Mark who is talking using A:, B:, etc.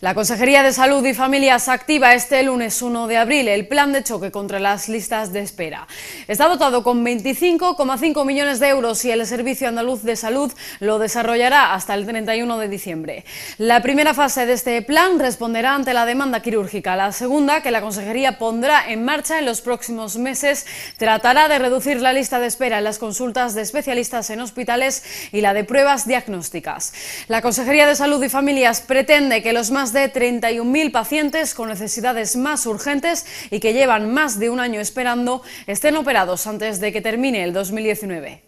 A: La Consejería de Salud y Familias activa este lunes 1 de abril el plan de choque contra las listas de espera. Está dotado con 25,5 millones de euros y el Servicio Andaluz de Salud lo desarrollará hasta el 31 de diciembre. La primera fase de este plan responderá ante la demanda quirúrgica. La segunda, que la Consejería pondrá en marcha en los próximos meses, tratará de reducir la lista de espera en las consultas de especialistas en hospitales y la de pruebas diagnósticas. La Consejería de Salud y Familias pretende que los más más de 31.000 pacientes con necesidades más urgentes y que llevan más de un año esperando estén operados antes de que termine el 2019.